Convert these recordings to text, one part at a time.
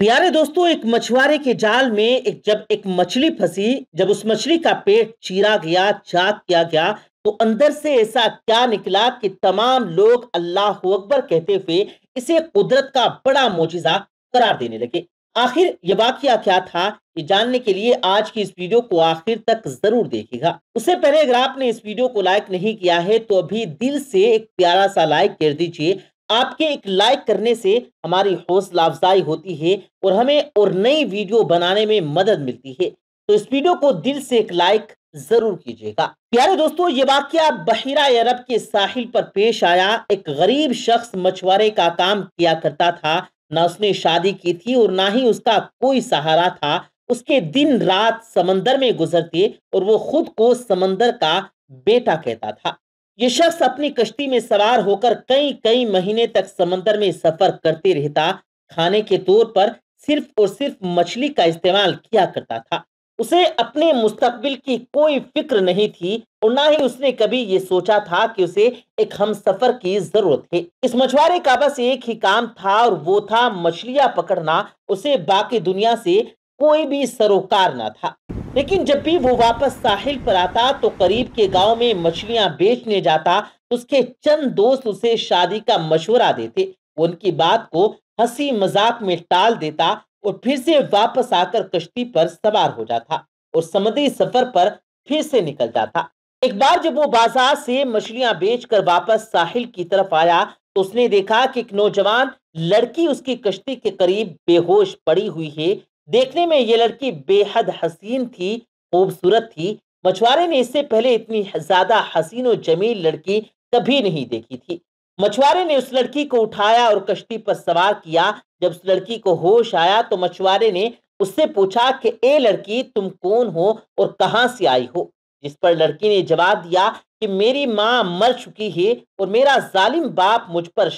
प्यारे दोस्तों एक मछुआरे के जाल में एक जब एक मछली फंसी जब उस मछली का पेट चीरा गया चाक किया गया तो अंदर से ऐसा क्या निकला कि तमाम लोग अल्लाह अकबर कहते हुए इसे कुदरत का बड़ा मोजिजा करार देने लगे आखिर यह वाक्य क्या था ये जानने के लिए आज की इस वीडियो को आखिर तक जरूर देखेगा उससे पहले अगर आपने इस वीडियो को लाइक नहीं किया है तो अभी दिल से एक प्यारा सा लाइक कर दीजिए आपके एक लाइक करने से हमारी हौसला अफजाई होती है और हमें और नई वीडियो बनाने में मदद मिलती है तो इस वीडियो को दिल से एक लाइक जरूर कीजिएगा प्यारे दोस्तों ये वाक्य बहिरा अरब के साहिल पर पेश आया एक गरीब शख्स मछुआरे का काम किया करता था ना उसने शादी की थी और ना ही उसका कोई सहारा था उसके दिन रात समंदर में गुजरते और वो खुद को समंदर का बेटा कहता था ये शख्स अपनी कश्ती में सवार होकर कई कई महीने तक समंदर में सफर करते रहता खाने के तौर पर सिर्फ और सिर्फ मछली का इस्तेमाल किया करता था उसे अपने मुस्तकबिल की कोई फिक्र नहीं थी और ना ही उसने कभी ये सोचा था कि उसे एक हम सफर की जरूरत है इस मछुआरे का बस एक ही काम था और वो था मछलियां पकड़ना उसे बाकी दुनिया से कोई भी सरोकार ना था लेकिन जब भी वो वापस साहिल पर आता तो करीब के गांव में मछलियां बेचने जाता तो उसके चंद दोस्त उसे शादी का मशवरा देते उनकी बात को हंसी मजाक में टाल देता और फिर से वापस आकर कश्ती पर सवार हो जाता और समुद्री सफर पर फिर से निकल जाता एक बार जब वो बाजार से मछलियां बेचकर वापस साहिल की तरफ आया तो उसने देखा कि एक नौजवान लड़की उसकी कश्ती के करीब बेहोश पड़ी हुई है देखने में ये लड़की बेहद हसीन थी खूबसूरत थी मछुआरे ने इससे पहले इतनी ज्यादा हसीन और जमील लड़की कभी नहीं देखी थी मछुआरे ने उस लड़की को उठाया और कश्ती पर सवार किया जब उस लड़की को होश आया तो मछुआरे ने उससे पूछा कि ए लड़की तुम कौन हो और कहां से आई हो जिस पर लड़की ने जवाब दिया कि मेरी माँ मर चुकी है और मेरा जालिम बाप मुझ पर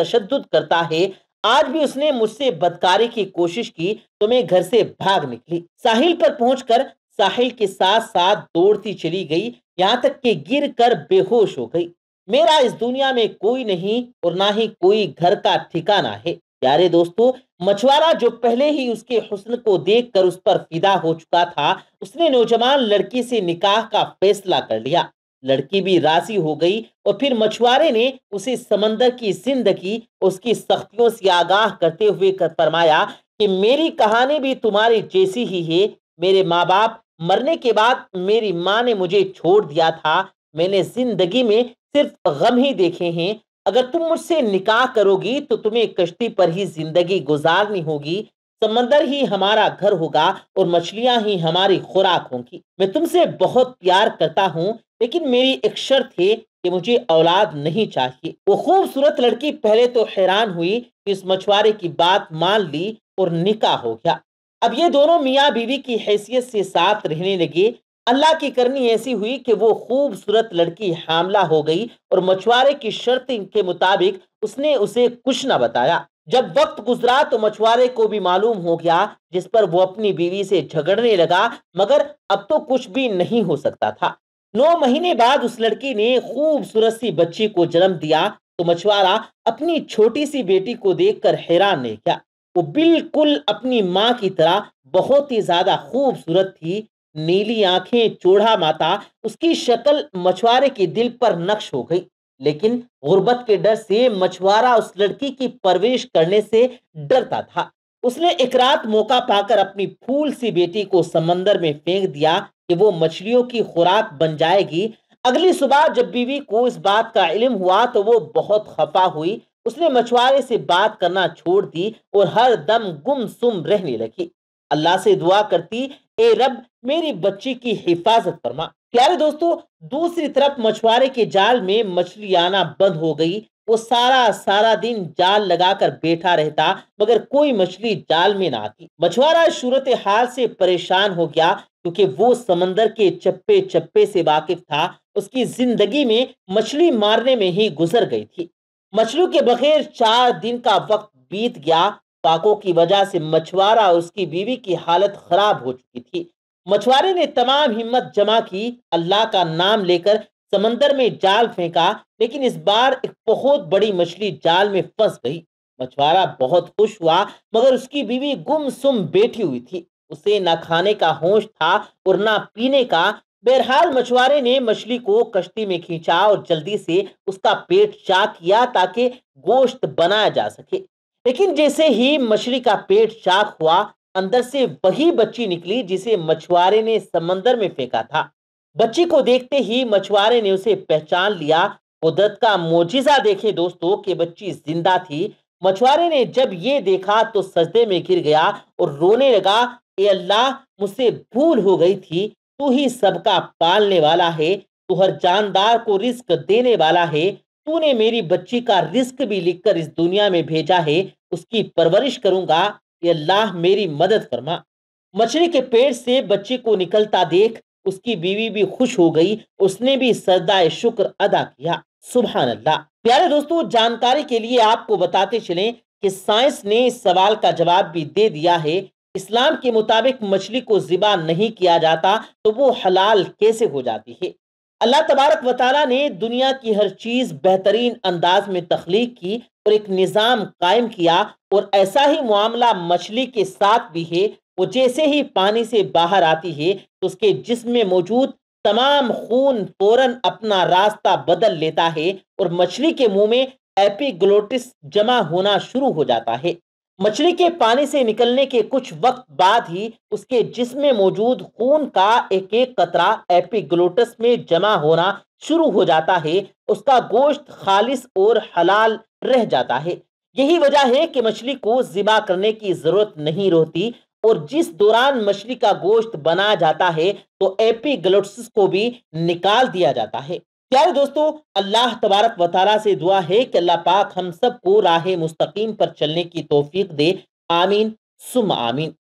तशद करता है आज भी उसने मुझसे बदकारी की कोशिश की तो मैं घर से भाग निकली साहिल पर पहुंचकर साहिल के साथ साथ दौड़ती चली गई यहाँ तक कि गिर कर बेहोश हो गई मेरा इस दुनिया में कोई नहीं और ना ही कोई घर का ठिकाना है प्यारे दोस्तों मछुआरा जो पहले ही उसके हुस्न को देखकर उस पर फिदा हो चुका था उसने नौजवान लड़की से निकाह का फैसला कर लिया लड़की भी राजी हो गई और फिर मछुआरे ने उसे समंदर की जिंदगी उसकी सख्तियों से आगाह करते हुए कर फरमाया कि मेरी कहानी भी तुम्हारी जैसी ही है मेरे माँ बाप मरने के बाद मेरी माँ ने मुझे छोड़ दिया था मैंने जिंदगी में सिर्फ गम ही देखे हैं अगर तुम मुझसे निकाह करोगी तो तुम्हें कश्ती पर ही जिंदगी गुजारनी होगी समंदर ही हमारा घर होगा और मछलियां ही हमारी खुराक होंगी मैं तुमसे बहुत प्यार करता हूँ लेकिन मेरी एक शर्त थी कि मुझे औलाद नहीं चाहिए वो खूबसूरत लड़की पहले तो हैरान हुई कि इस मछुआरे की बात मान ली और निकाह हो गया अब ये दोनों मियाँ बीवी की हैसियत से साथ रहने लगे अल्लाह की करनी ऐसी हुई कि वो खूबसूरत लड़की हामला हो गई और मछुआरे की शर्त के मुताबिक उसने उसे कुछ ना बताया जब वक्त गुजरा तो मछुआरे को भी मालूम हो गया जिस पर वो अपनी बीवी से झगड़ने लगा मगर अब तो कुछ भी नहीं हो सकता था नौ महीने बाद उस लड़की ने खूबसूरत सी बच्ची को जन्म दिया तो मछुआरा अपनी छोटी सी बेटी को देखकर हैरान रह गया वो बिल्कुल अपनी माँ की तरह बहुत ही ज्यादा खूबसूरत थी नीली आंखें चोढ़ा माता उसकी शक्ल मछुआरे के दिल पर नक्श हो गई लेकिन गुर्बत के डर से मछुआरा उस लड़की की परवेश करने से डरता था उसने एक रात मौका पाकर अपनी फूल सी बेटी को समंदर में फेंक दिया कि वो मछलियों की खुराक बन जाएगी अगली सुबह जब बीवी को इस बात का इलम हुआ तो वो बहुत खफा हुई उसने मछुआरे से बात करना छोड़ दी और हर दम गुम सुम रहने लगी अल्लाह से दुआ करती ए रब मेरी बच्ची की हिफाजत फरमा प्यारे दोस्तों दूसरी तरफ मछुआरे के जाल में मछली आना बंद हो गई वो सारा सारा दिन जाल लगाकर बैठा रहता मगर कोई मछली जाल में ना आती मछुआरा सूरत हाल से परेशान हो गया क्योंकि वो समंदर के चप्पे चप्पे से वाकिफ था उसकी जिंदगी में मछली मारने में ही गुजर गई थी मछली के बगैर चार दिन का वक्त बीत गया पाकों की वजह से मछुआरा और उसकी बीवी की हालत खराब हो चुकी थी मछुआरे ने तमाम हिम्मत जमा की अल्लाह का नाम लेकर समंदर में जाल फेंका लेकिन इस बार एक बहुत बड़ी मछली जाल में फंस गई मछुआरा बहुत खुश हुआ मगर उसकी बीवी गुमसुम बैठी हुई थी उसे ना खाने का होश था और ना पीने का बहरहाल मछुआरे ने मछली को कश्ती में खींचा और जल्दी से उसका पेट चाक किया ताकि गोश्त बनाया जा सके लेकिन जैसे ही मछली का पेट चाक हुआ अंदर से वही बच्ची निकली जिसे मछुआरे ने समंदर में फेंका था बच्ची को देखते ही मछुआरे ने उसे पहचान लिया कुदरत का मोजिजा देखे दोस्तों कि बच्ची जिंदा थी मछुआरे ने जब ये देखा तो सजदे में गिर गया और रोने लगा ए अल्लाह मुझसे भूल हो गई थी तू ही सबका पालने वाला है तू हर जानदार को रिस्क देने वाला है तूने मेरी बच्ची का रिस्क भी लिखकर इस दुनिया में भेजा है उसकी परवरिश करूंगा ये अल्लाह मेरी मदद फरमा मछली के पेड़ से बच्ची को निकलता देख उसकी बीवी भी खुश हो गई उसने भी सदाए शुक्र अदा किया सुबह अल्लाह प्यारे दोस्तों जानकारी के लिए आपको बताते चले कि साइंस ने इस सवाल का जवाब भी दे दिया है इस्लाम के मुताबिक मछली को जिबा नहीं किया जाता तो वो हलाल कैसे हो जाती है अल्लाह तबारक वाली ने दुनिया की हर चीज़ बेहतरीन अंदाज में तख्लीक की और एक निज़ाम कायम किया और ऐसा ही मामला मछली के साथ भी है वो जैसे ही पानी से बाहर आती है तो उसके जिसम में मौजूद तमाम खून फौरन अपना रास्ता बदल लेता है और मछली के मुंह में एपिग्लोटिस जमा होना शुरू हो जाता है मछली के पानी से निकलने के कुछ वक्त बाद ही उसके जिसम में मौजूद खून का एक एक कतरा एपिग्लोटस में जमा होना शुरू हो जाता है उसका गोश्त खालिस और हलाल रह जाता है यही वजह है कि मछली को जिबा करने की जरूरत नहीं रहती और जिस दौरान मछली का गोश्त बना जाता है तो एपीग्लोटिस को भी निकाल दिया जाता है प्यारे दोस्तों अल्लाह तबारक वाली से दुआ है कि अल्लाह पाक हम सबको राह मुस्तकीम पर चलने की तोफीक दे आमीन सुम आमीन